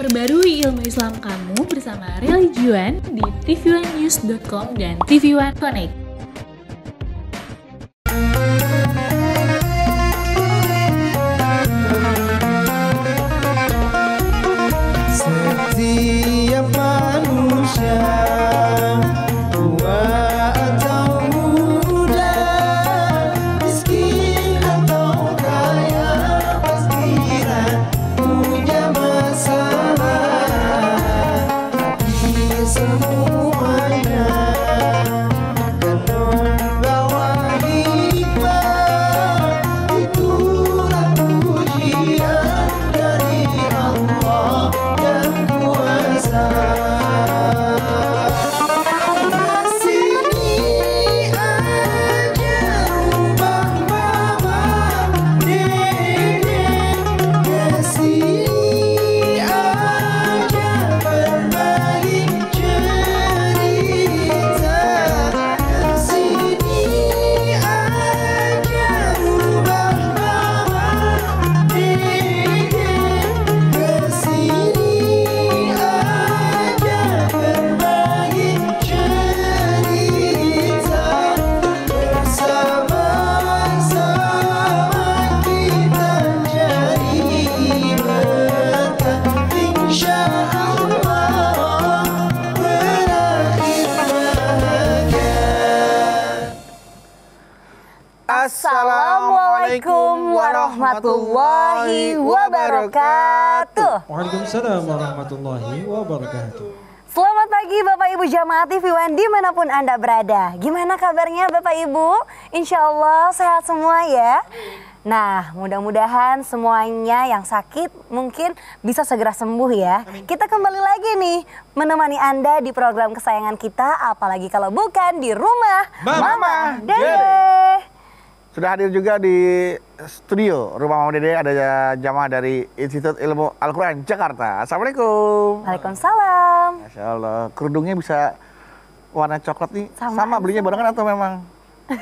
Perbarui ilmu Islam kamu bersama Religion di tv newscom dan TV One Connect. Assalamualaikum warahmatullahi wabarakatuh. Selamat pagi Bapak Ibu Jamaah TV One dimanapun Anda berada. Gimana kabarnya Bapak Ibu? Insya Allah sehat semua ya. Nah mudah-mudahan semuanya yang sakit mungkin bisa segera sembuh ya. Kita kembali lagi nih menemani Anda di program kesayangan kita apalagi kalau bukan di rumah Mama, Mama Dede. Dede. Sudah hadir juga di studio Rumah Mama Dede ada jamaah dari Institut Ilmu Al-Quran Jakarta. Assalamualaikum. Waalaikumsalam. Masya Allah. Kerudungnya bisa warna coklat nih. Sama, sama belinya barengan atau memang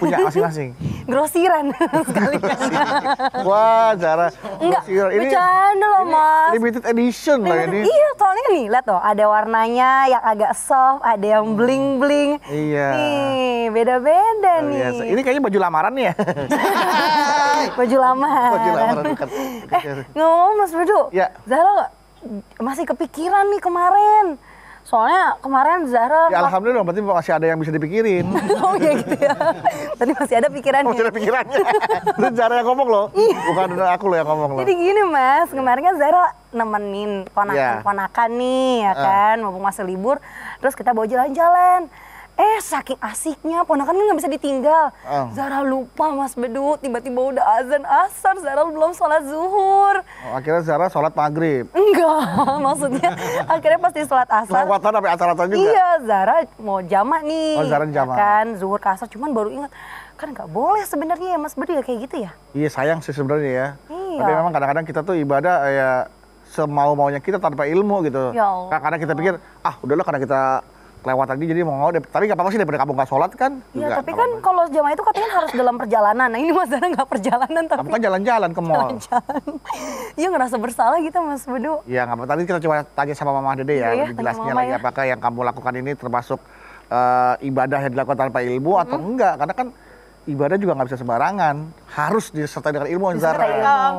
punya masing-masing? grosiran sekali. Wah, cara Enggak, grosiran. Ini bercanda loh, Mas. Limited edition lah ini. Iya, soalnya nih, lihat tuh ada warnanya yang agak soft, ada yang hmm. bling-bling. Iya. Nih, beda-beda oh, iya, nih. Biasa. Ini kayaknya baju lamaran ya. baju lamaran. Baju lamaran Eh, ngomong Mas Bedu. Ya. Zara masih kepikiran nih kemarin Soalnya kemarin Zahra Ya alhamdulillah berarti masih ada yang bisa dipikirin. oh ya gitu ya. Tadi masih ada pikirannya. Masih ada pikirannya. Itu Zahra yang ngomong loh. Iya. Bukan aku loh yang ngomong loh. Jadi gini Mas, kemarin kan Zahra nemenin ponakan-ponakan iya. nih ya ah. kan, uh. mumpung masih libur, terus kita bawa jalan-jalan. Eh saking asiknya ponakan kan nggak bisa ditinggal. Oh. Zara lupa Mas Bedu tiba-tiba udah azan asar Zara belum sholat zuhur. Oh, akhirnya Zara sholat maghrib. Enggak maksudnya akhirnya pasti sholat asar. Lewatan sampai ya, asar asar juga. Iya Zara mau jamak nih. Oh Zara ya jamak. Kan zuhur ke asar cuman baru ingat kan nggak boleh sebenarnya ya Mas Bedu ya kayak gitu ya. Iya sayang sih sebenarnya ya. Iya. Tapi memang kadang-kadang kita tuh ibadah ya semau maunya kita tanpa ilmu gitu. Ya Allah. Karena kita pikir ah udahlah karena kita lewat lagi jadi mau ngode tapi nggak apa-apa sih daripada kamu nggak sholat kan iya tapi kan kalau jamaah itu katanya harus dalam perjalanan nah ini mas Dara nggak perjalanan tapi kamu kan jalan-jalan ke mall jalan-jalan iya ngerasa bersalah gitu mas Bedu iya nggak apa-apa tadi kita coba tanya sama mama Dede ya, ya lebih jelasnya lagi ya. apakah yang kamu lakukan ini termasuk uh, ibadah yang dilakukan tanpa ilmu hmm. atau enggak karena kan ibadah juga nggak bisa sembarangan harus disertai dengan ilmu Zara. Waalaikumsalam.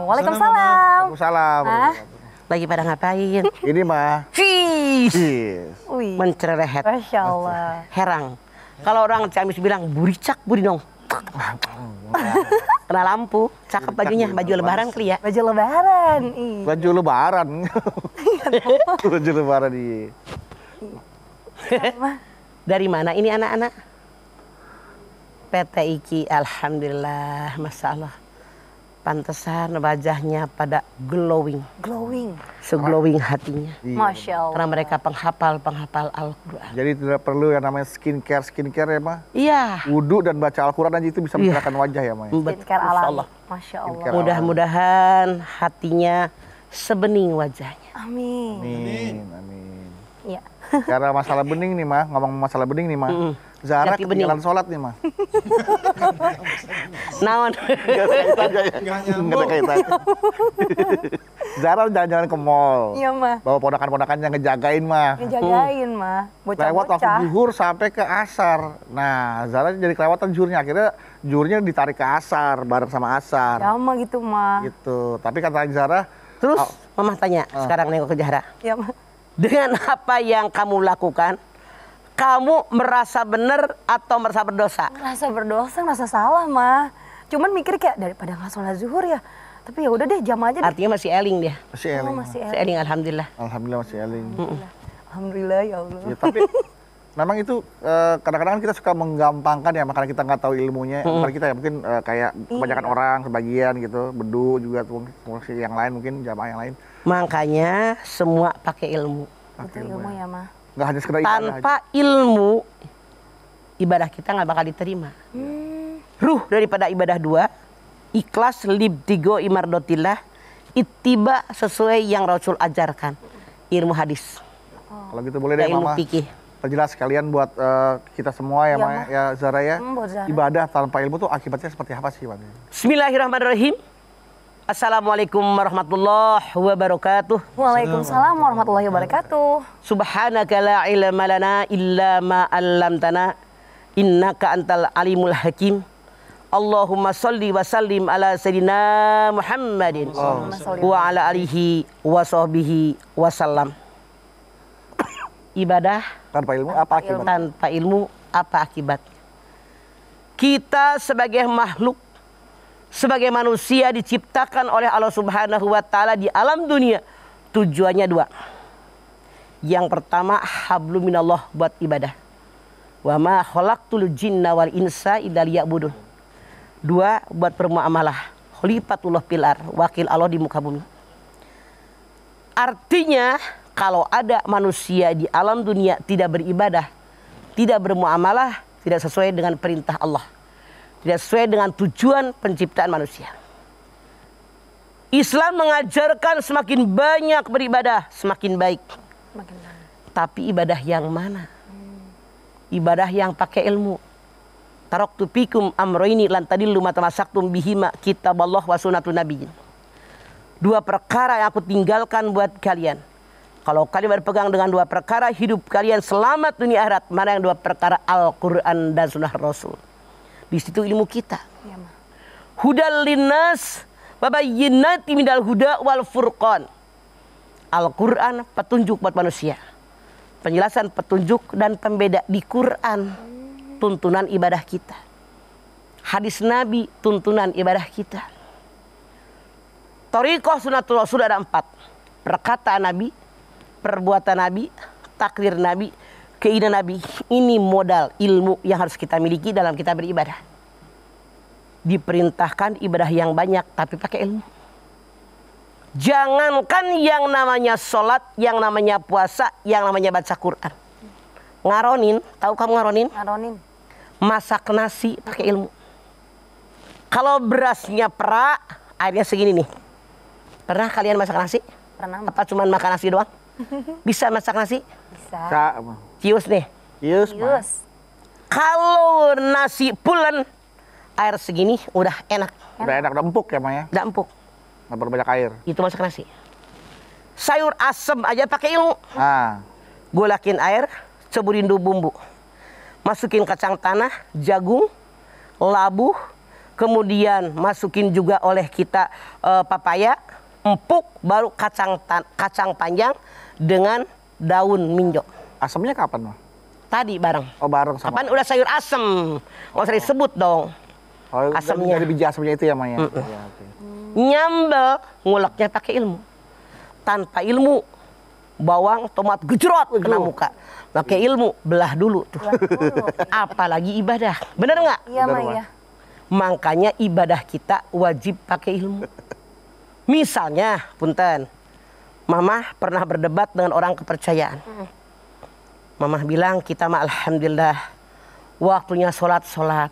Waalaikumsalam. Waalaikumsalam lagi pada ngapain? Ini mah. Fis. Mencerehet. Masya Allah. Herang. Kalau orang Ciamis bilang buricak burinong. Kena lampu, cakep bajunya, baju lebaran kali ya. Baju lebaran. Baju lebaran. baju lebaran iya. iya. Dari mana ini anak-anak? PT Iki, Alhamdulillah, Masya Allah pantesan wajahnya pada glowing. Glowing. Se-glowing hatinya. Iya. Masya Allah. Karena mereka penghapal-penghapal Al-Quran. Jadi tidak perlu yang namanya skincare skincare ya, Ma? Iya. Wudhu dan baca Al-Quran aja itu bisa iya. menggerakkan wajah ya, Ma? Ya? Skincare alam. Masya Allah. Allah. Mudah-mudahan hatinya sebening wajahnya. Amin. Amin. Amin. Iya. Karena masalah bening nih mah, ngomong masalah bening nih mah. Mm. Zara ketinggalan sholat nih mah. Naon? Gak ada kaitan. Zara jalan-jalan ke mall. Iya mah. Bawa ponakan-ponakannya ngejagain mah. Ngejagain mah. Bocah-bocah. Lewat waktu juhur sampai ke asar. Nah Zara jadi kelewatan jurnya Akhirnya jurnya ditarik ke asar bareng sama asar. Ya mah gitu mah. Gitu. Tapi kata Zara. Terus oh, mama tanya uh. sekarang nengok ke Zara. Iya mah dengan apa yang kamu lakukan, kamu merasa benar atau merasa berdosa? Merasa berdosa, merasa salah mah. Cuman mikir kayak daripada nggak sholat zuhur ya. Tapi ya udah deh jam aja. Deh. Artinya masih eling dia. Masih eling. Oh, masih eling. alhamdulillah. Alhamdulillah masih eling. Alhamdulillah, alhamdulillah ya Allah. Ya, tapi memang itu eh, kadang-kadang kan kita suka menggampangkan ya makanya kita nggak tahu ilmunya hmm. kita ya mungkin uh, kayak iya. kebanyakan hmm. orang sebagian gitu bedu juga fungsi yang lain mungkin jamaah yang lain makanya semua pakai ilmu pakai ilmu, ilmu ya, ya mah nggak hanya sekedar tanpa ibadah ilmu ibadah kita nggak bakal diterima hmm. ruh daripada ibadah dua ikhlas tigo imardotilah itiba sesuai yang Rasul ajarkan ilmu hadis oh. kalau gitu boleh deh mama ilmu terjelas sekalian buat uh, kita semua ya, ya, Ma, ya Zara ya. Hmm, Zara. Ibadah tanpa ilmu tuh akibatnya seperti apa sih, Bang? Bismillahirrahmanirrahim. Assalamualaikum warahmatullahi wabarakatuh. Waalaikumsalam warahmatullahi wabarakatuh. Subhanaka la ilma lana illa ma 'allamtana innaka antal alimul hakim. Allahumma salli wa sallim ala sayyidina Muhammadin oh. wa ala alihi wa sahbihi wa sallam ibadah tanpa ilmu apa akibat? Tanpa ilmu apa akibatnya? Kita sebagai makhluk sebagai manusia diciptakan oleh Allah Subhanahu wa taala di alam dunia tujuannya dua. Yang pertama hablum minallah buat ibadah. Wa ma khalaqtul jinna wal insa illa liya'budun. Dua buat permuamalah Khalifatullah pilar, wakil Allah di muka bumi. Artinya kalau ada manusia di alam dunia tidak beribadah, tidak bermuamalah, tidak sesuai dengan perintah Allah. Tidak sesuai dengan tujuan penciptaan manusia. Islam mengajarkan semakin banyak beribadah, semakin baik. Tapi ibadah yang mana? Ibadah yang pakai ilmu. tarok tupikum amroini lantadillu matamasaktum bihima kitab Allah wa sunnatu nabiyin. Dua perkara yang aku tinggalkan buat kalian kalau kalian berpegang dengan dua perkara hidup kalian selamat dunia akhirat. Mana yang dua perkara Al-Quran dan Sunnah Rasul. Di situ ilmu kita. Ya, Hudal linnas babayyinati minal huda wal furqan. Al-Quran petunjuk buat manusia. Penjelasan petunjuk dan pembeda di Quran. Tuntunan ibadah kita. Hadis Nabi tuntunan ibadah kita. Torikoh sunatul Rasul ada empat. Perkataan Nabi, perbuatan Nabi, takdir Nabi, keinginan Nabi. Ini modal ilmu yang harus kita miliki dalam kita beribadah. Diperintahkan ibadah yang banyak tapi pakai ilmu. Jangankan yang namanya sholat, yang namanya puasa, yang namanya baca Quran. Ngaronin, tahu kamu ngaronin? Ngaronin. Masak nasi pakai ilmu. Kalau berasnya perak, airnya segini nih. Pernah kalian masak nasi? Pernah. Apa cuma makan nasi doang? Bisa masak nasi? Bisa. Cius nih. Cius. Cius. Kalau nasi pulen air segini udah enak. Udah enak, udah empuk ya, Maya? Udah empuk. Nggak perlu banyak air. Itu masak nasi. Sayur asem aja pakai ilmu. Ah. Golakin air, ceburin dulu bumbu. Masukin kacang tanah, jagung, labu, kemudian masukin juga oleh kita e, papaya, empuk, baru kacang kacang panjang, dengan daun minjo. Asamnya kapan, Ma? Tadi bareng. Oh, bareng sama. Kapan udah sayur asem. oh. sering sebut dong. Oh, asamnya. Dari biji asamnya itu ya, Ma ya. Mm -mm. ya okay. Nyambel nguleknya pakai ilmu. Tanpa ilmu bawang, tomat gejrot kena muka. Pakai ilmu belah dulu tuh. Apalagi ibadah. Bener nggak? Iya, Ma ya. Makanya ibadah kita wajib pakai ilmu. Misalnya, punten, Mama pernah berdebat dengan orang kepercayaan. Hmm. Mama bilang kita mah alhamdulillah waktunya sholat sholat,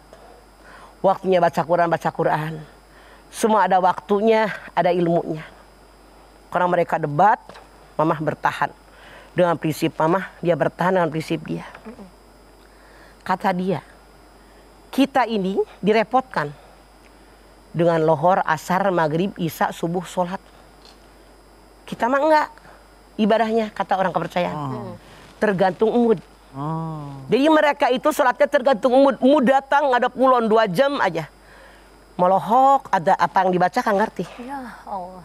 waktunya baca Quran baca Quran. Semua ada waktunya, ada ilmunya. Karena mereka debat, Mama bertahan dengan prinsip Mama, dia bertahan dengan prinsip dia. Hmm. Kata dia, kita ini direpotkan dengan lohor, asar, maghrib, isya, subuh, sholat kita mah enggak. Ibadahnya kata orang kepercayaan. Oh. Hmm. Tergantung mood. Oh. Jadi mereka itu sholatnya tergantung mood. Mood datang ada pulon dua jam aja. Melohok, ada apa yang dibaca kan ngerti. Ya Allah.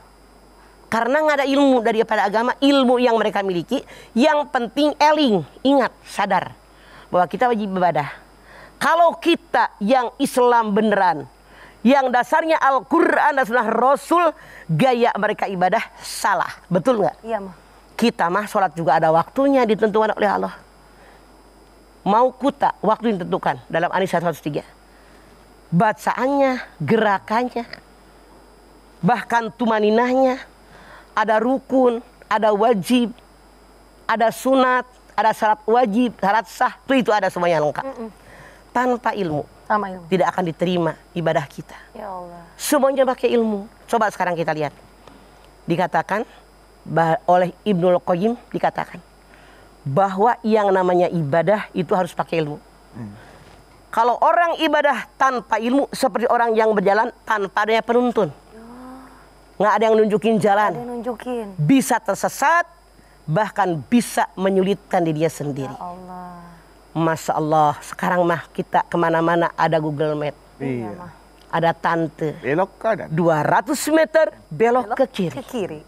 Karena nggak ada ilmu daripada agama, ilmu yang mereka miliki, yang penting eling, ingat, sadar bahwa kita wajib ibadah. Kalau kita yang Islam beneran, yang dasarnya Al-Quran dan Sunnah Rasul gaya mereka ibadah salah. Betul nggak? Iya, mah. Kita mah sholat juga ada waktunya ditentukan oleh Allah. Mau kuta waktu ditentukan dalam Anisa 103. Bacaannya, gerakannya, bahkan tumaninahnya, ada rukun, ada wajib, ada sunat, ada syarat wajib, syarat sah, itu, itu ada semuanya lengkap. Mm -mm. Tanpa ilmu sama ilmu. Tidak akan diterima ibadah kita. Ya Allah. Semuanya pakai ilmu. Coba sekarang kita lihat. Dikatakan oleh Ibnul Qayyim dikatakan bahwa yang namanya ibadah itu harus pakai ilmu. Hmm. Kalau orang ibadah tanpa ilmu seperti orang yang berjalan tanpa adanya penuntun. Ya. Nggak ada yang nunjukin jalan. Ada yang nunjukin. Bisa tersesat bahkan bisa menyulitkan dirinya sendiri. Ya Allah. Masya Allah, sekarang mah kita kemana-mana ada Google Map. Iya. iya ada tante. Belok ke kanan. 200 meter, belok, belok ke kiri. Ke kiri.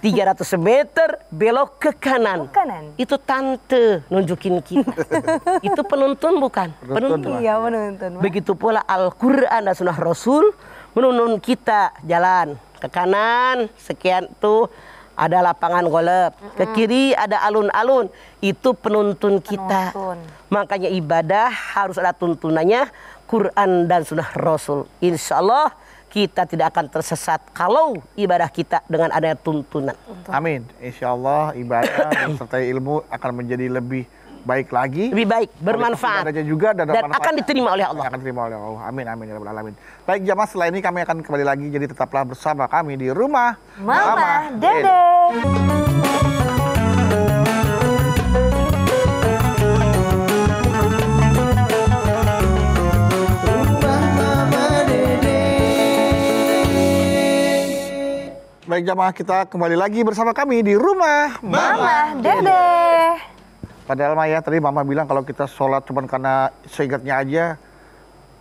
300 meter, belok ke kanan. Ke kanan. Itu tante nunjukin kita. Itu penuntun bukan? Penuntun. penuntun. Iya, penuntun. Begitu pula Al-Quran dan Sunnah Rasul menuntun kita jalan ke kanan, sekian tuh ada lapangan golep, mm -hmm. ke kiri ada alun-alun. Itu penuntun kita. Penuntun. Makanya ibadah harus ada tuntunannya Quran dan Sunnah Rasul. Insya Allah kita tidak akan tersesat kalau ibadah kita dengan adanya tuntunan. Amin. Insya Allah ibadah serta ilmu akan menjadi lebih baik lagi, lebih baik, bermanfaat dan juga dan, dan akan diterima oleh Allah. Akan diterima oleh Allah. Amin amin ya rabbal alamin. Baik jamaah, setelah ini kami akan kembali lagi jadi tetaplah bersama kami di rumah Mama, Mama Dede. Dede. Baik jamaah kita kembali lagi bersama kami di rumah Mama, Mama Dede. Dede. Padahal Maya tadi Mama bilang kalau kita sholat cuma karena seingatnya aja,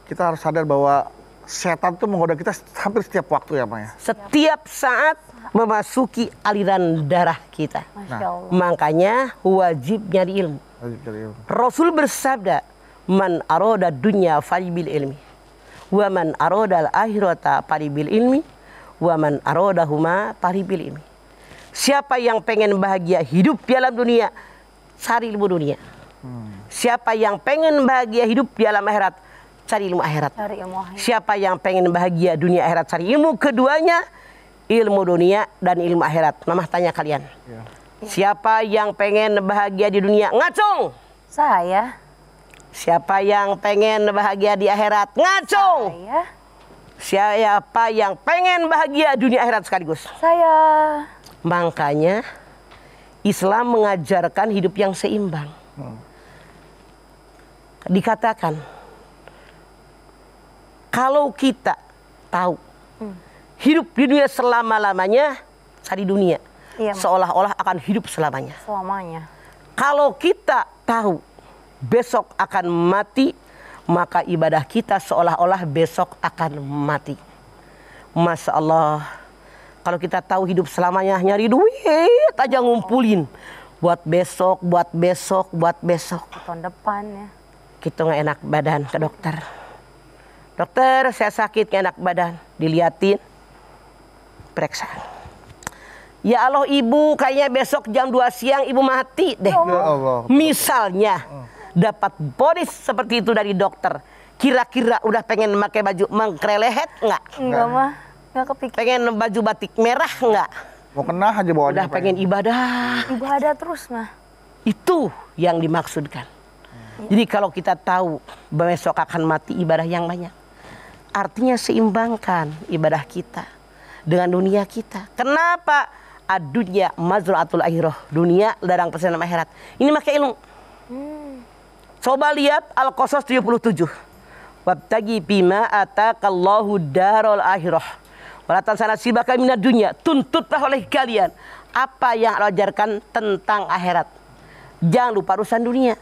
kita harus sadar bahwa setan tuh menggoda kita hampir setiap waktu ya Maya. Setiap saat memasuki aliran darah kita. Nah. Makanya wajib nyari ilmu. Wajib nyari ilmu. Rasul bersabda, "Man aroda dunya falibil ilmi, wa man aroda al-akhirata falibil ilmi, wa man aroda huma falibil ilmi." Siapa yang pengen bahagia hidup di alam dunia, cari ilmu dunia. Hmm. Siapa yang pengen bahagia hidup di alam akhirat, cari ilmu akhirat. Cari ilmu akhirat. Siapa yang pengen bahagia dunia akhirat, cari ilmu keduanya, ilmu dunia dan ilmu akhirat. Mama tanya kalian. Ya. ya. Siapa yang pengen bahagia di dunia? Ngacung. Saya. Siapa yang pengen bahagia di akhirat? Ngacung. Saya. Siapa yang pengen bahagia dunia akhirat sekaligus? Saya. Makanya Islam mengajarkan hidup yang seimbang. Hmm. Dikatakan kalau kita tahu hmm. hidup di dunia selama-lamanya cari dunia iya, seolah-olah akan hidup selamanya. Selamanya. Kalau kita tahu besok akan mati, maka ibadah kita seolah-olah besok akan mati. Masya Allah kalau kita tahu hidup selamanya nyari duit aja ngumpulin buat besok, buat besok, buat besok. Tahun depan ya. Kita nggak enak badan ke dokter. Dokter, saya sakit nggak enak badan. Diliatin, periksa. Ya Allah ibu, kayaknya besok jam 2 siang ibu mati deh. Ya Allah. Ya Misalnya hmm. dapat ponis seperti itu dari dokter, kira-kira udah pengen pakai baju mengkrelehet nggak? Enggak mah. Nggak kepikiran. Pengen baju batik merah nggak? Mau kena aja bawa. Udah ya? pengen ibadah. Ibadah terus mah. Itu yang dimaksudkan. Hmm. Jadi kalau kita tahu besok akan mati ibadah yang banyak. Artinya seimbangkan ibadah kita dengan dunia kita. Kenapa? Adunya mazraatul akhirah. Dunia ladang persiapan akhirat. Ini makai ilmu. Hmm. Coba lihat Al-Qasas 77. Wabtagi bima atakallahu darul akhirah Walatan sana bakal minat dunia. Tuntutlah oleh kalian. Apa yang Allah ajarkan tentang akhirat. Jangan lupa urusan dunia.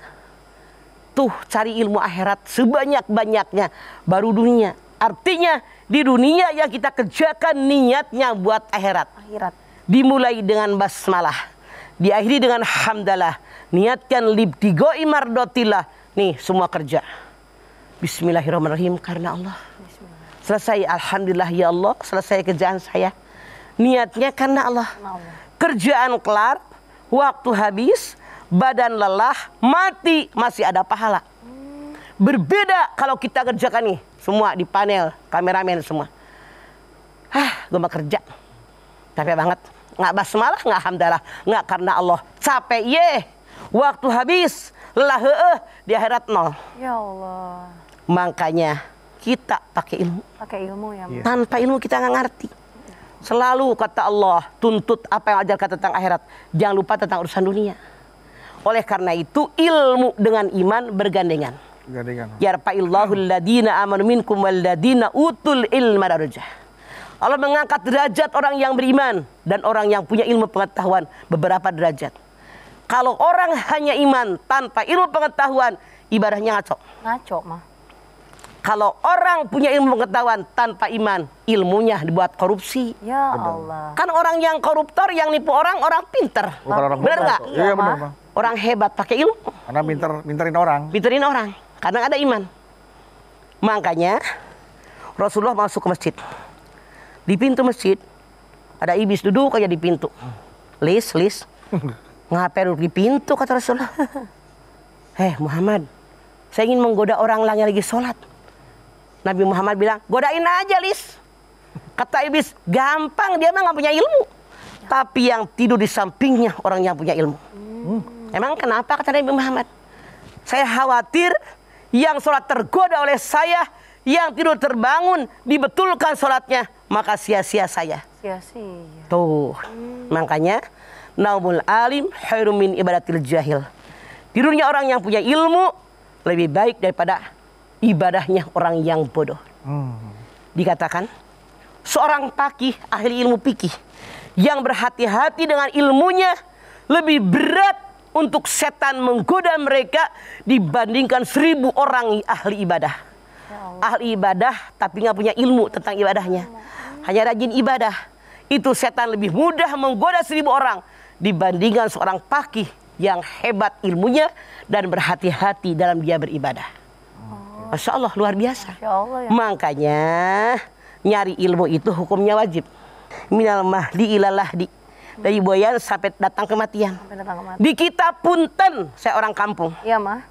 Tuh cari ilmu akhirat sebanyak-banyaknya. Baru dunia. Artinya di dunia yang kita kerjakan niatnya buat akhirat. Akhirat. Dimulai dengan basmalah. Diakhiri dengan hamdalah. Niatkan libtigo imardotillah. Nih semua kerja. Bismillahirrahmanirrahim karena Allah. Bismillahirrahmanirrahim selesai alhamdulillah ya Allah selesai kerjaan saya niatnya karena Allah kerjaan kelar waktu habis badan lelah mati masih ada pahala berbeda kalau kita kerjakan nih semua di panel kameramen semua ah gue mau kerja capek banget nggak basmalah nggak hamdalah nggak karena Allah capek ye waktu habis lelah heeh di akhirat nol ya Allah makanya kita pakai ilmu. Pakai ilmu ya. Yeah. Tanpa ilmu kita nggak ngerti. Selalu kata Allah, tuntut apa yang ajarkan tentang akhirat. Jangan lupa tentang urusan dunia. Oleh karena itu ilmu dengan iman bergandengan. Bergandengan. Ya alladina amanu minkum utul ilma darajah. Allah mengangkat derajat orang yang beriman dan orang yang punya ilmu pengetahuan beberapa derajat. Kalau orang hanya iman tanpa ilmu pengetahuan, ibadahnya ngaco. Ngaco mah. Kalau orang punya ilmu pengetahuan tanpa iman, ilmunya dibuat korupsi. Ya Allah. Kan orang yang koruptor, yang nipu orang, orang pinter. orang benar nggak? Iya ya, benar. Orang hebat pakai ilmu. Karena pinter, pinterin orang. Pinterin orang. karena ada iman. Makanya Rasulullah masuk ke masjid. Di pintu masjid ada iblis duduk aja di pintu. Lis, lis. Ngapain duduk di pintu kata Rasulullah. Heh Muhammad, saya ingin menggoda orang yang lagi sholat. Nabi Muhammad bilang, godain aja Lis. Kata iblis, gampang dia memang gak punya ilmu. Tapi yang tidur di sampingnya orang yang punya ilmu. Hmm. Emang kenapa kata Nabi Muhammad? Saya khawatir yang sholat tergoda oleh saya, yang tidur terbangun, dibetulkan sholatnya, maka sia-sia saya. Sia-sia. Tuh, hmm. makanya naumul alim hayrumin ibadatil jahil. Tidurnya orang yang punya ilmu lebih baik daripada ibadahnya orang yang bodoh. Hmm. Dikatakan seorang pakih ahli ilmu pikih yang berhati-hati dengan ilmunya lebih berat untuk setan menggoda mereka dibandingkan seribu orang ahli ibadah. Ya ahli ibadah tapi nggak punya ilmu tentang ibadahnya. Ya Hanya rajin ibadah. Itu setan lebih mudah menggoda seribu orang dibandingkan seorang pakih yang hebat ilmunya dan berhati-hati dalam dia beribadah. Masya Allah luar biasa. Masya Allah, ya. Makanya nyari ilmu itu hukumnya wajib. Minal mahdi ilalah di dari boyan sampai datang kematian. Sampai datang kematian. Di kita punten saya orang kampung. Iya mah.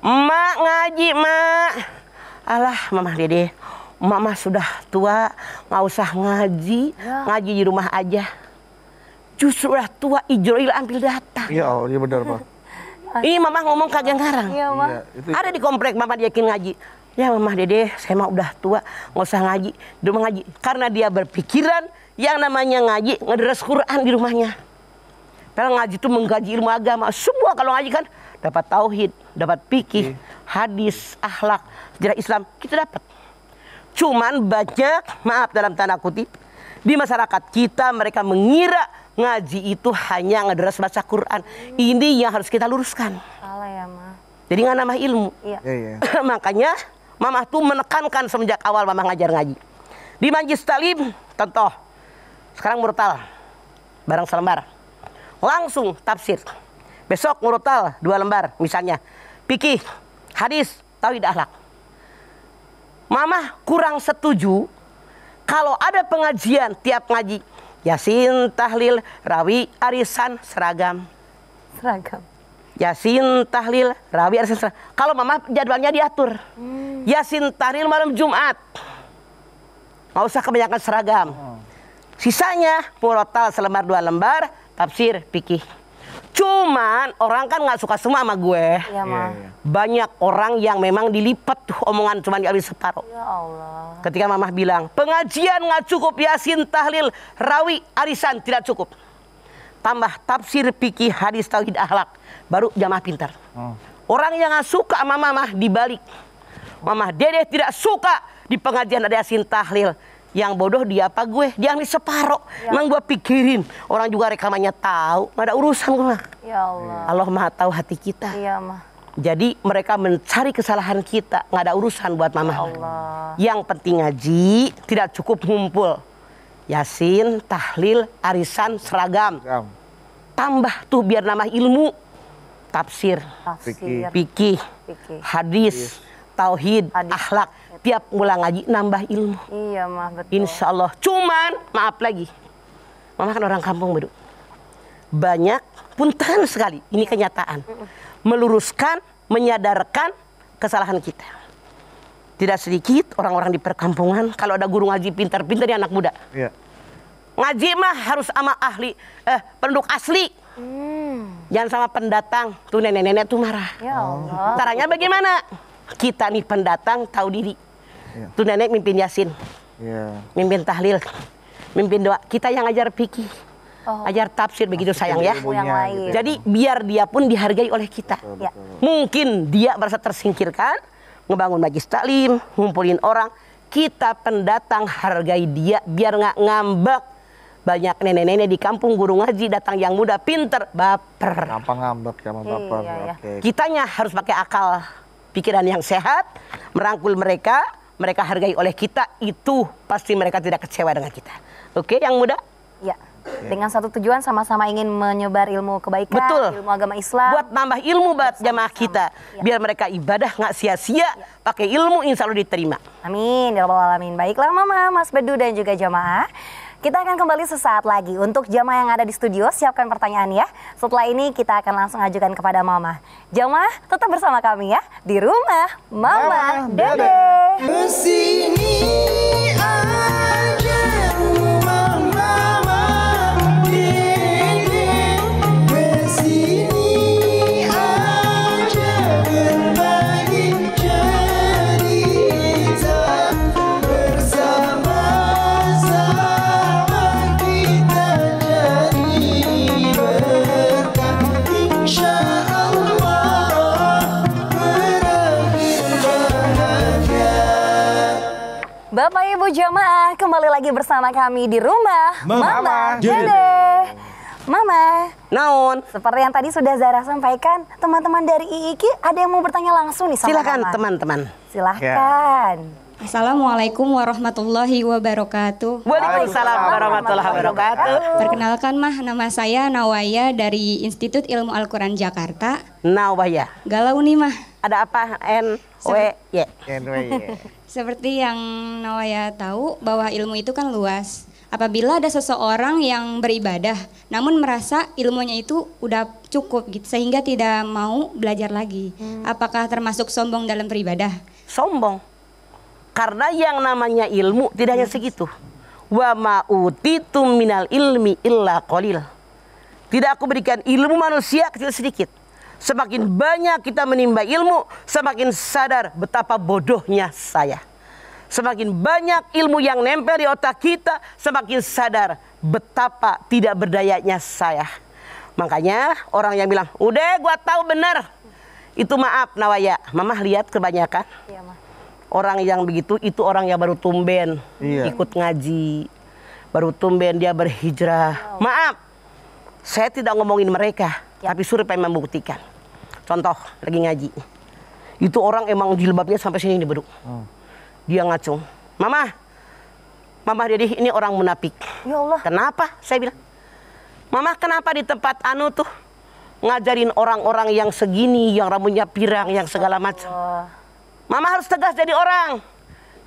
Mak ngaji mak. Alah mama dede. Mama sudah tua, nggak usah ngaji, ya. ngaji di rumah aja. Justru udah tua, Ijroil ambil data. Iya, iya benar, Pak. Iya, Ih, mama ngomong kagak ngarang. Iya, ma. Iya, Ada di komplek mama diakin ngaji. Ya mama dede, saya mah udah tua, nggak usah ngaji, di rumah ngaji. Karena dia berpikiran yang namanya ngaji, ngedres Quran di rumahnya. Kalau ngaji itu menggaji ilmu agama. Semua kalau ngaji kan dapat tauhid, dapat fikih, iya. hadis, akhlak, sejarah Islam, kita dapat. Cuman banyak, maaf dalam tanda kutip, di masyarakat kita mereka mengira ngaji itu hanya ngedres baca Quran. Ini yang harus kita luruskan. Salah ya, Ma. Jadi nggak nambah ilmu. Iya. Ya, ya. Makanya Mama tuh menekankan semenjak awal Mama ngajar ngaji. Di Majlis Talim, contoh. Sekarang murtal. barang selembar. Langsung tafsir. Besok murtal dua lembar misalnya. Pikih, hadis, tauhid akhlak. Mama kurang setuju kalau ada pengajian tiap ngaji Yasin tahlil rawi arisan seragam. Seragam. Yasin tahlil rawi arisan seragam. Kalau mama jadwalnya diatur. Hmm. Yasin tahlil malam Jumat. Nggak usah kebanyakan seragam. Oh. Sisanya murotal selembar dua lembar, tafsir, pikih. Cuman orang kan nggak suka semua sama gue. Iya, Ma. Iya, iya. Banyak orang yang memang dilipat tuh omongan cuman diambil separuh. Ya Allah. Ketika mamah bilang, pengajian nggak cukup, yasin, tahlil, rawi, arisan tidak cukup. Tambah tafsir, pikir, hadis, tauhid, ahlak. Baru jamaah pintar. Oh. Orang yang nggak suka sama mamah dibalik. Mamah dedeh tidak suka di pengajian ada yasin tahlil yang bodoh dia apa gue dia ambil separoh ya. emang gue pikirin orang juga rekamannya tahu nggak ada urusan gue ya Allah Allah maha tahu hati kita iya mah jadi mereka mencari kesalahan kita nggak ada urusan buat mama ya Allah. yang penting ngaji tidak cukup ngumpul yasin tahlil arisan seragam ya. tambah tuh biar nama ilmu tafsir, tafsir. fikih hadis, hadis. tauhid akhlak tiap mulai ngaji nambah ilmu. Iya mah betul. Insya Allah. Cuman maaf lagi, mama kan orang kampung bedu. Banyak punten sekali. Ini iya. kenyataan. Meluruskan, menyadarkan kesalahan kita. Tidak sedikit orang-orang di perkampungan kalau ada guru ngaji pintar-pintar di anak muda. Iya. Ngaji mah harus sama ahli, eh penduduk asli. Hmm. Jangan sama pendatang. Tuh nenek-nenek tuh marah. Ya Allah. Caranya bagaimana? Kita nih pendatang tahu diri yeah. tuh nenek mimpin yasin yeah. mimpin tahlil mimpin doa kita yang ajar fikih Oh. ajar tafsir begitu sayang ya. Yang gitu lain. Ya. Jadi biar dia pun dihargai oleh kita. Betul, ya. Mungkin dia merasa tersingkirkan, ngebangun majlis taklim, ngumpulin orang. Kita pendatang hargai dia biar nggak ngambek. Banyak nenek-nenek di kampung guru ngaji datang yang muda pinter baper. Gampang ngambek ya, sama iya, baper. iya. iya. Okay. Kitanya harus pakai akal, pikiran yang sehat, merangkul mereka mereka hargai oleh kita itu pasti mereka tidak kecewa dengan kita. Oke, yang muda? Ya. Dengan satu tujuan sama-sama ingin menyebar ilmu kebaikan, Betul. ilmu agama Islam. Buat nambah ilmu buat jamaah kita, ya. biar mereka ibadah nggak sia-sia, ya. pakai ilmu insya Allah diterima. Amin, ya Allah alamin. Baiklah Mama, Mas Bedu dan juga jamaah. Kita akan kembali sesaat lagi. Untuk jamaah yang ada di studio, siapkan pertanyaan ya. Setelah ini kita akan langsung ajukan kepada Mama. Jamaah, tetap bersama kami ya di rumah Mama, Mama Dede. Bapak Ibu Jemaah, kembali lagi bersama kami di rumah Mama, Mama Dede. Mama. Naon. Seperti yang tadi sudah Zara sampaikan, teman-teman dari IIKI ada yang mau bertanya langsung nih sama Silakan teman-teman. Silahkan. Ya. Assalamualaikum warahmatullahi wabarakatuh. Waalaikumsalam warahmatullahi wabarakatuh. Perkenalkan mah nama saya Nawaya dari Institut Ilmu Al-Qur'an Jakarta. Nawaya. Galau nih mah. Ada apa? N W Y. N W Y. Seperti yang Nawaya tahu bahwa ilmu itu kan luas. Apabila ada seseorang yang beribadah namun merasa ilmunya itu udah cukup gitu sehingga tidak mau belajar lagi. Hmm. Apakah termasuk sombong dalam beribadah? Sombong. Karena yang namanya ilmu tidak hanya hmm. segitu. Wa ma'utitum minal ilmi illa qalil. Tidak aku berikan ilmu manusia kecil sedikit semakin banyak kita menimba ilmu, semakin sadar betapa bodohnya saya. Semakin banyak ilmu yang nempel di otak kita, semakin sadar betapa tidak berdayanya saya. Makanya orang yang bilang, udah gua tahu benar. Itu maaf Nawaya, mamah lihat kebanyakan. Iya, ma. Orang yang begitu itu orang yang baru tumben iya. ikut ngaji, baru tumben dia berhijrah. Wow. Maaf, saya tidak ngomongin mereka, ya. tapi survei membuktikan. Contoh lagi ngaji. Itu orang emang jilbabnya sampai sini nih beduk. Hmm. Dia ngacung. Mama, Mama jadi ini orang munafik. Ya Allah. Kenapa? Saya bilang. Mama kenapa di tempat anu tuh ngajarin orang-orang yang segini, yang rambutnya pirang, yang segala macam. Mama harus tegas jadi orang.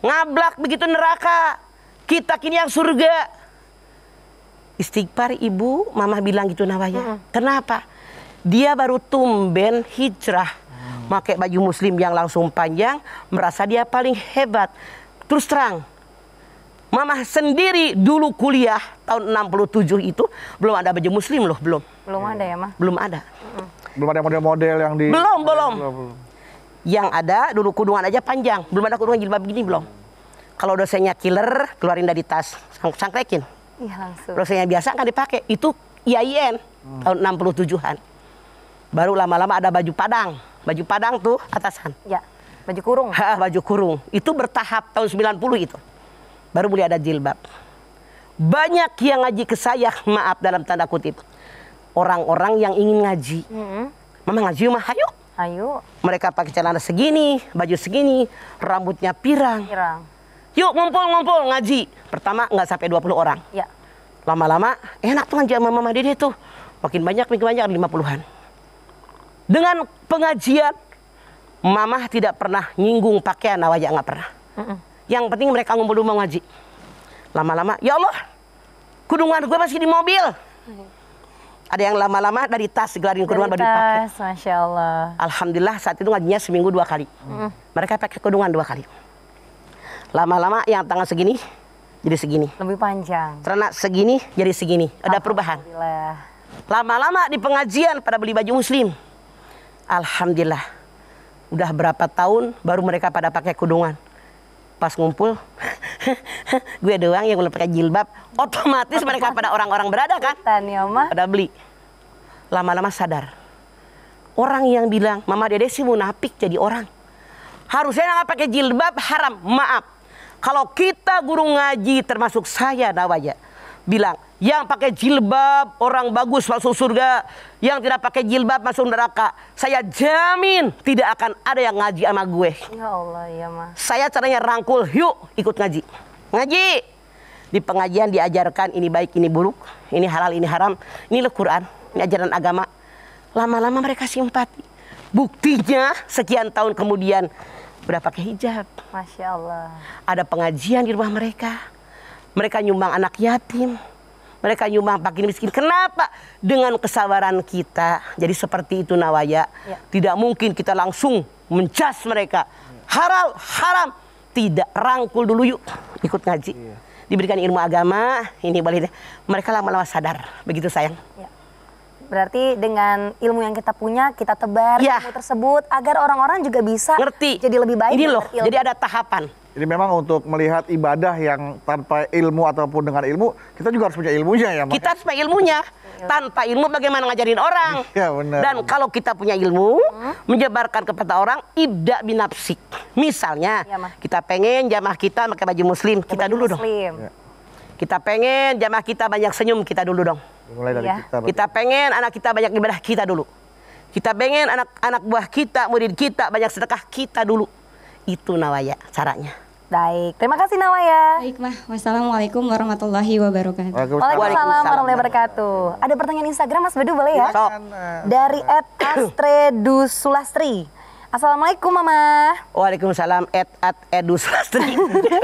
Ngablak begitu neraka. Kita kini yang surga. Istighfar ibu, mama bilang gitu nawanya. -hmm. Kenapa? dia baru tumben hijrah hmm. pakai baju muslim yang langsung panjang merasa dia paling hebat terus terang Mama sendiri dulu kuliah tahun 67 itu belum ada baju muslim loh, belum. Belum ada ya, Ma? Belum ada. hmm. Belum ada model-model yang di Belum, belum. belum. Yang ada dulu kudungan aja panjang, belum ada kudungan jilbab begini belum. Kalau dosennya killer, keluarin dari tas, sang sangkrekin. Iya langsung. Dosennya biasa kan dipakai, itu IAIN hmm. tahun 67-an. Baru lama-lama ada baju padang. Baju padang tuh atasan. Ya. Baju kurung. Ha, baju kurung. Itu bertahap tahun 90 itu. Baru boleh ada jilbab. Banyak yang ngaji ke saya, maaf dalam tanda kutip. Orang-orang yang ingin ngaji. Mm -hmm. Mama ngaji mah, hayu. Ayo. Mereka pakai celana segini, baju segini, rambutnya pirang. Pirang. Yuk ngumpul-ngumpul ngaji. Pertama nggak sampai 20 orang. Ya. Lama-lama enak tuh ngaji sama Mama Dede tuh. Makin banyak, makin banyak 50-an dengan pengajian mamah tidak pernah nyinggung pakaian awalnya nggak pernah Mm-mm. yang penting mereka ngumpul rumah ngaji lama-lama ya Allah kudungan gue masih di mobil ada yang lama-lama dari tas geladin kudungan baru dipakai Alhamdulillah saat itu ngajinya seminggu dua kali mm. mereka pakai kudungan dua kali lama-lama yang tangan segini jadi segini lebih panjang Karena segini jadi segini ada perubahan lama-lama di pengajian pada beli baju muslim Alhamdulillah. Udah berapa tahun baru mereka pada pakai kudungan. Pas ngumpul, gue doang yang belum pakai jilbab. Otomatis mereka pada orang-orang berada kan? Ya, pada beli. Lama-lama sadar. Orang yang bilang, Mama Dede sih munafik jadi orang. Harusnya nggak pakai jilbab haram, maaf. Kalau kita guru ngaji termasuk saya Nawaja bilang, yang pakai jilbab orang bagus masuk surga, yang tidak pakai jilbab masuk neraka. Saya jamin tidak akan ada yang ngaji sama gue. Ya Allah, ya Ma. Saya caranya rangkul, yuk ikut ngaji. Ngaji. Di pengajian diajarkan ini baik, ini buruk, ini halal, ini haram, ini le Quran, ini ajaran agama. Lama-lama mereka simpati. Buktinya sekian tahun kemudian udah pakai hijab. Masya Allah. Ada pengajian di rumah mereka mereka nyumbang anak yatim. Mereka nyumbang pakin miskin. Kenapa? Dengan kesabaran kita. Jadi seperti itu Nawaya. Ya. Tidak mungkin kita langsung mencas mereka. Halal, haram. Tidak. Rangkul dulu yuk. Ikut ngaji. Ya. Diberikan ilmu agama. Ini boleh. deh. Mereka lama-lama sadar. Begitu sayang. Ya. Berarti dengan ilmu yang kita punya kita tebar ya. ilmu tersebut agar orang-orang juga bisa ngerti. Jadi lebih baik. Ini loh. Jadi ada tahapan. Jadi memang untuk melihat ibadah yang tanpa ilmu ataupun dengan ilmu, kita juga harus punya ilmunya ya. mas. Kita harus punya ilmunya. Tanpa ilmu bagaimana ngajarin orang? Ya, benar. Dan kalau kita punya ilmu, hmm? menyebarkan kepada orang ibda binapsik. Misalnya, ya, kita pengen jamaah kita pakai baju muslim, kita baju dulu muslim. dong. Ya. Kita pengen jamaah kita banyak senyum, kita dulu dong. Mulai dari ya. kita. Kita pengen anak kita banyak ibadah, kita dulu. Kita pengen anak-anak buah kita, murid kita banyak sedekah, kita dulu. Itu nawaya caranya. Baik, terima kasih Nawa ya. Baik, Mah. Wassalamualaikum warahmatullahi wabarakatuh. Waalaikumsalam, Waalaikumsalam warahmatullahi wabarakatuh. Ada pertanyaan Instagram Mas Bedu boleh ya? Sok. Dari @astredusulastri. Assalamualaikum Mama. Waalaikumsalam Ed at Edu Sulastri.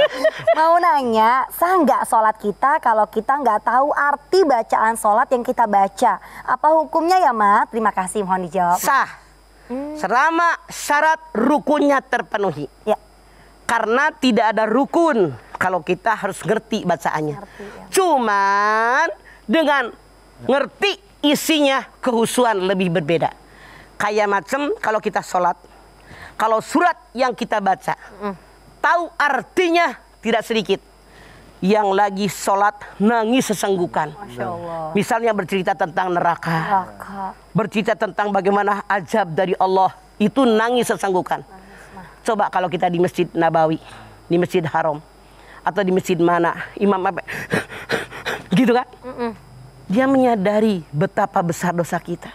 Mau nanya, sah nggak sholat kita kalau kita nggak tahu arti bacaan sholat yang kita baca? Apa hukumnya ya Ma? Terima kasih mohon dijawab. Sah. Hmm. Selama syarat rukunnya terpenuhi. Ya karena tidak ada rukun kalau kita harus ngerti bacaannya. Ya. Cuman dengan ngerti isinya kehusuan lebih berbeda. Kayak macam kalau kita sholat, kalau surat yang kita baca, tahu artinya tidak sedikit yang lagi sholat nangis sesenggukan. Misalnya bercerita tentang neraka, bercerita tentang bagaimana ajab dari Allah itu nangis sesenggukan. Coba kalau kita di Masjid Nabawi, di Masjid Haram, atau di masjid mana, imam apa, gitu kan? Mm -mm. Dia menyadari betapa besar dosa kita.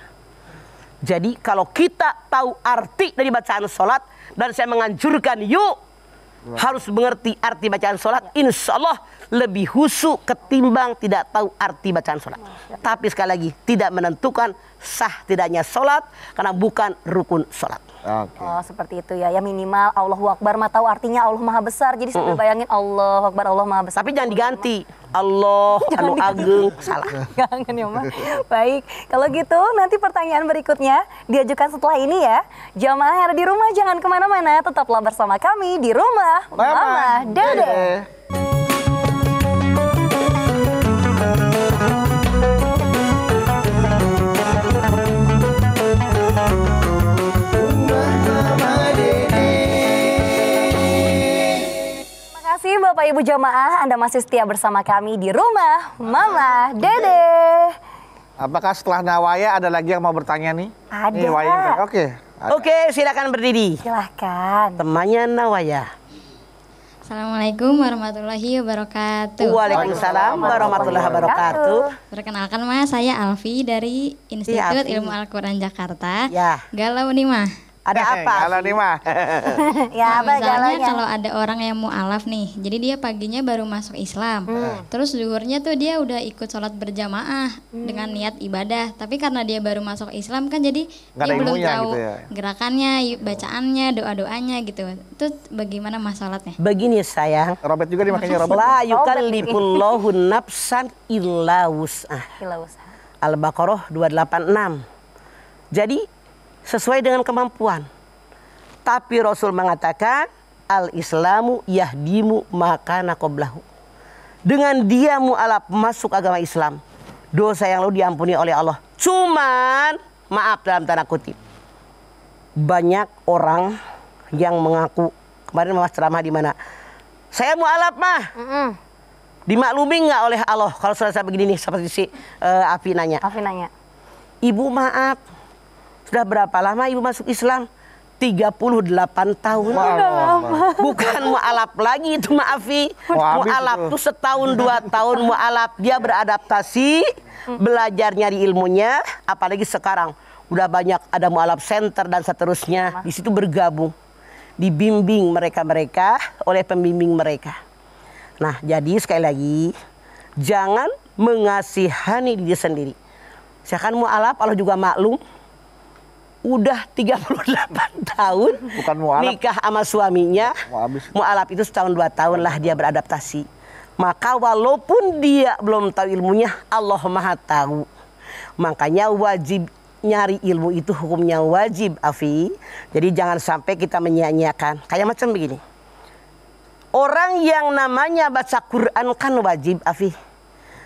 Jadi kalau kita tahu arti dari bacaan sholat dan saya menganjurkan yuk Wah. harus mengerti arti bacaan sholat, insya Allah lebih husu ketimbang tidak tahu arti bacaan sholat. Tapi sekali lagi tidak menentukan sah tidaknya sholat karena bukan rukun sholat. Okay. Oh, eh, seperti itu ya. Ya minimal Allah Akbar mah tahu artinya Allah Maha Besar. Jadi mm mm bayangin Allah Akbar Allah Maha Besar. Tapi jangan diganti. Allah anu Agung salah. Jangan ya, Ma. Baik, kalau gitu nanti pertanyaan berikutnya diajukan setelah ini ya. Jamaah yang ada di rumah jangan kemana-mana, tetaplah bersama kami di rumah Mama, Mama Dede. Dede. Bapak Ibu jamaah, Anda masih setia bersama kami di rumah Mama Dede. Apakah setelah Nawaya ada lagi yang mau bertanya nih? Ada. Nih, Waya, oke. Okay. Oke, silakan berdiri. Silakan. Temannya Nawaya. Assalamualaikum warahmatullahi wabarakatuh. Waalaikumsalam warahmatullahi wabarakatuh. Perkenalkan Mas, saya Alfi dari Institut ya, Ilmu Al-Qur'an Jakarta. Ya. Galau nih, Mas. Ada apa? Kalau nih mah. ya nah, misalnya galanya? kalau ada orang yang mau alaf nih, jadi dia paginya baru masuk Islam, hmm. hmm. terus zuhurnya tuh dia udah ikut sholat berjamaah hmm. dengan niat ibadah, tapi karena dia baru masuk Islam kan jadi Gak dia belum tahu gitu ya. gerakannya, bacaannya, doa doanya gitu. Itu bagaimana sholatnya? Begini sayang. Robert juga dimakainya Robert. La yukallifullahu nafsan illa wus'ah. Al-Baqarah 286. Jadi sesuai dengan kemampuan. Tapi Rasul mengatakan, al-islamu yahdimu maka nakoblahu. Dengan dia alap masuk agama Islam. Dosa yang lo diampuni oleh Allah. Cuman, maaf dalam tanda kutip. Banyak orang yang mengaku, kemarin mas ceramah di mana? Saya mau alap mah. Mm -mm. Dimaklumi nggak oleh Allah kalau selesai begini nih seperti si uh, Afi nanya. Afi nanya. Ibu maaf, sudah berapa lama Ibu masuk Islam? 38 tahun. Wow, wow, wow. Bukan mualaf lagi itu maafi. Wah, mualaf itu setahun dua tahun mualaf dia beradaptasi, hmm. belajar nyari ilmunya, apalagi sekarang udah banyak ada mualaf center dan seterusnya. Di situ bergabung, dibimbing mereka-mereka oleh pembimbing mereka. Nah, jadi sekali lagi jangan mengasihani diri sendiri. Saya kan mualaf Allah juga maklum udah 38 tahun bukan mualaf. nikah sama suaminya mualaf itu setahun dua tahun lah dia beradaptasi maka walaupun dia belum tahu ilmunya Allah maha tahu makanya wajib nyari ilmu itu hukumnya wajib Afi jadi jangan sampai kita menyia-nyiakan kayak macam begini orang yang namanya baca Quran kan wajib Afi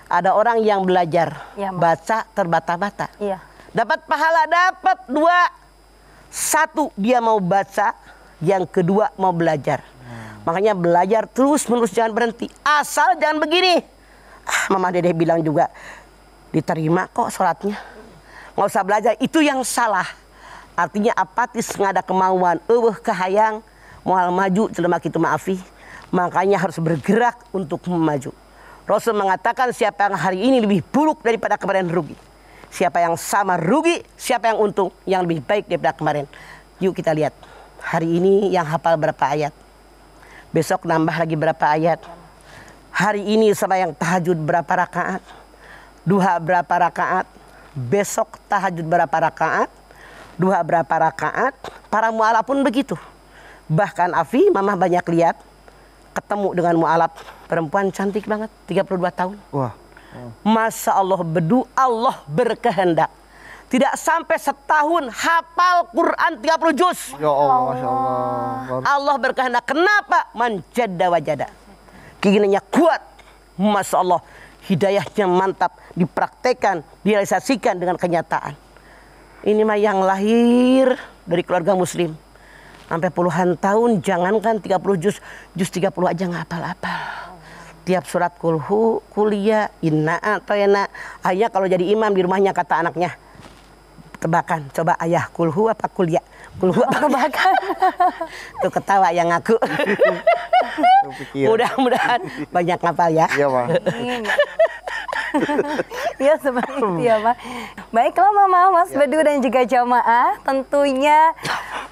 ada orang yang belajar ya, baca terbata-bata iya Dapat pahala dapat dua. Satu dia mau baca, yang kedua mau belajar. Hmm. Makanya belajar terus menerus jangan berhenti. Asal jangan begini. Ah, Mama Dedeh bilang juga diterima kok sholatnya. Nggak usah belajar, itu yang salah. Artinya apatis nggak ada kemauan. Eueuh kehayang mual maju celema itu maafi. Makanya harus bergerak untuk maju. Rasul mengatakan siapa yang hari ini lebih buruk daripada kemarin rugi Siapa yang sama rugi, siapa yang untung, yang lebih baik daripada kemarin. Yuk kita lihat. Hari ini yang hafal berapa ayat. Besok nambah lagi berapa ayat. Hari ini sama yang tahajud berapa rakaat. Duha berapa rakaat. Besok tahajud berapa rakaat. Duha berapa rakaat. Para mu'ala pun begitu. Bahkan Afi, mamah banyak lihat ketemu dengan mu'alaf perempuan cantik banget 32 tahun wah Masa Allah bedu, Allah berkehendak. Tidak sampai setahun hafal Quran 30 juz. Ya Allah, Masya Allah. Allah berkehendak. Kenapa? Manjada wajada. Keinginannya kuat. Masya Allah. Hidayahnya mantap. Dipraktekan, direalisasikan dengan kenyataan. Ini mah yang lahir dari keluarga muslim. Sampai puluhan tahun, jangankan 30 juz, juz 30 aja ngapal-apal setiap surat kulhu kuliah inna atayna ah, ya, ayah kalau jadi imam di rumahnya kata anaknya tebakan coba ayah kulhu apa kuliah kulhu apa tebakan tuh ketawa yang ngaku mudah-mudahan banyak ngapal ya iya pak ya seperti itu ya Pak. Baiklah Mama, Mas ya. Bedu dan juga jamaah, tentunya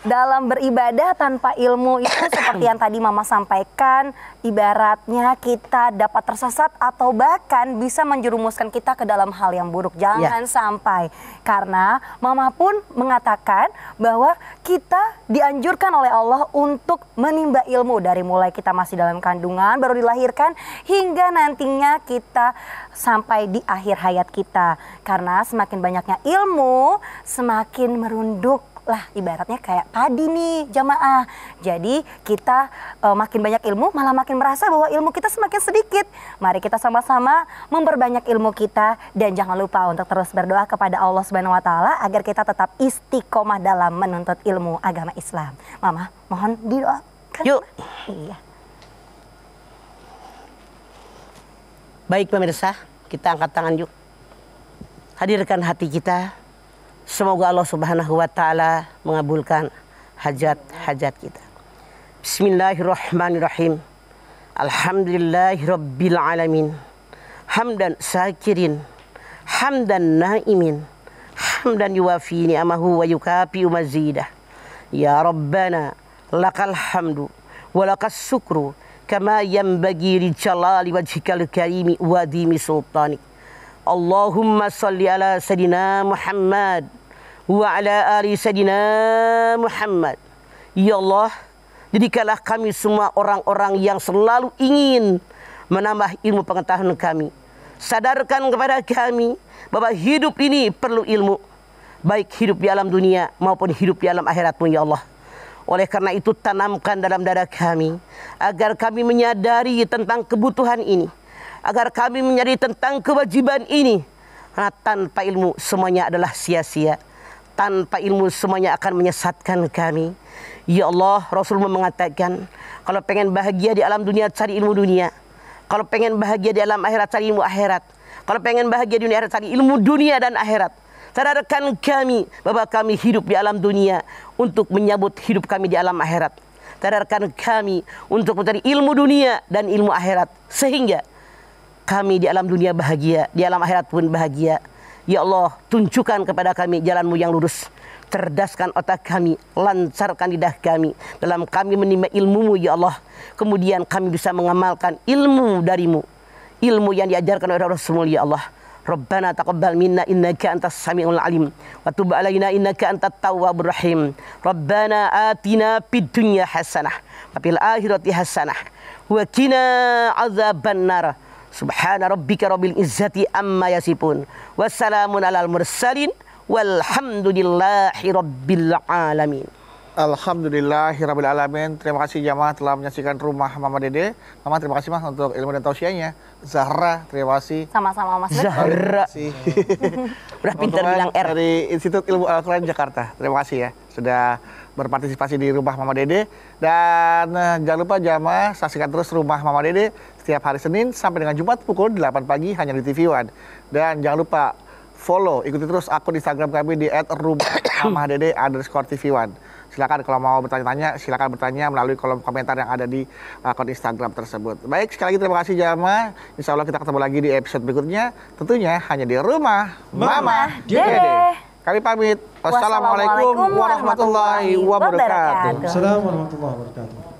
dalam beribadah tanpa ilmu itu seperti yang tadi Mama sampaikan ibaratnya kita dapat tersesat atau bahkan bisa menjerumuskan kita ke dalam hal yang buruk. Iya. Jangan yeah. sampai karena mama pun mengatakan bahwa kita dianjurkan oleh Allah untuk menimba ilmu dari mulai kita masih dalam kandungan baru dilahirkan hingga nantinya kita sampai di akhir hayat kita. Karena semakin banyaknya ilmu, semakin merunduk lah ibaratnya kayak padi nih jamaah. Jadi kita e, makin banyak ilmu malah makin merasa bahwa ilmu kita semakin sedikit. Mari kita sama-sama memperbanyak ilmu kita dan jangan lupa untuk terus berdoa kepada Allah Subhanahu wa taala agar kita tetap istiqomah dalam menuntut ilmu agama Islam. Mama, mohon didoakan. Yuk. Iya. Baik pemirsa, kita angkat tangan yuk. Hadirkan hati kita Semoga Allah Subhanahu wa taala mengabulkan hajat-hajat kita. Bismillahirrahmanirrahim. Alhamdulillahirabbil alamin. Hamdan sakirin, hamdan naimin, hamdan yuwafi ni'amahu wa yukafi mazidah. Ya Rabbana lakal hamdu wa lakas syukru kama yanbaghi li jalali wajhikal karimi wa dimi sultanik. Allahumma salli ala sayidina Muhammad wa ala ali sayyidina Muhammad. Ya Allah, jadikanlah kami semua orang-orang yang selalu ingin menambah ilmu pengetahuan kami. Sadarkan kepada kami bahwa hidup ini perlu ilmu. Baik hidup di alam dunia maupun hidup di alam akhiratmu ya Allah. Oleh karena itu tanamkan dalam dada kami agar kami menyadari tentang kebutuhan ini, agar kami menyadari tentang kewajiban ini. Karena tanpa ilmu semuanya adalah sia-sia tanpa ilmu semuanya akan menyesatkan kami. Ya Allah, Rasul mengatakan, kalau pengen bahagia di alam dunia cari ilmu dunia. Kalau pengen bahagia di alam akhirat cari ilmu akhirat. Kalau pengen bahagia di dunia akhirat cari ilmu dunia dan akhirat. Sadarkan kami bahwa kami hidup di alam dunia untuk menyambut hidup kami di alam akhirat. Sadarkan kami untuk mencari ilmu dunia dan ilmu akhirat sehingga kami di alam dunia bahagia, di alam akhirat pun bahagia. Ya Allah, tunjukkan kepada kami jalanmu yang lurus. terdaskan otak kami, lancarkan lidah kami. Dalam kami menerima ilmumu, Ya Allah. Kemudian kami bisa mengamalkan ilmu darimu. Ilmu yang diajarkan oleh Rasulullah, Ya Allah. ربنا تقبل منا انك انت السميع العليم وتب علينا انك انت التواب atina ربنا اتنا في الدنيا حسنه وفي الاخره حسنه وقنا عذاب النار Subhana rabbika rabbil izzati amma yasifun. Wassalamun alal mursalin. Walhamdulillahi rabbil alamin. Alhamdulillahi rabbil alamin. Terima kasih jamaah telah menyaksikan rumah Mama Dede. Mama terima kasih Mas untuk ilmu dan tausiahnya. Zahra terima kasih. Sama-sama Mas. Zahra. Udah pintar bilang R. Dari Institut Ilmu Al-Quran Jakarta. Terima kasih ya sudah berpartisipasi di rumah Mama Dede dan eh, jangan lupa jamaah saksikan terus rumah Mama Dede setiap hari Senin sampai dengan Jumat pukul 8 pagi hanya di TV One. Dan jangan lupa follow, ikuti terus akun Instagram kami di @rumahdd underscore TV One. Silakan kalau mau bertanya-tanya, silakan bertanya melalui kolom komentar yang ada di akun Instagram tersebut. Baik, sekali lagi terima kasih Jama. Insya Allah kita ketemu lagi di episode berikutnya. Tentunya hanya di rumah Mama, Mama Dede. Dede. Kami pamit. Wassalamualaikum warahmatullahi wabarakatuh. Assalamualaikum warahmatullahi wabarakatuh.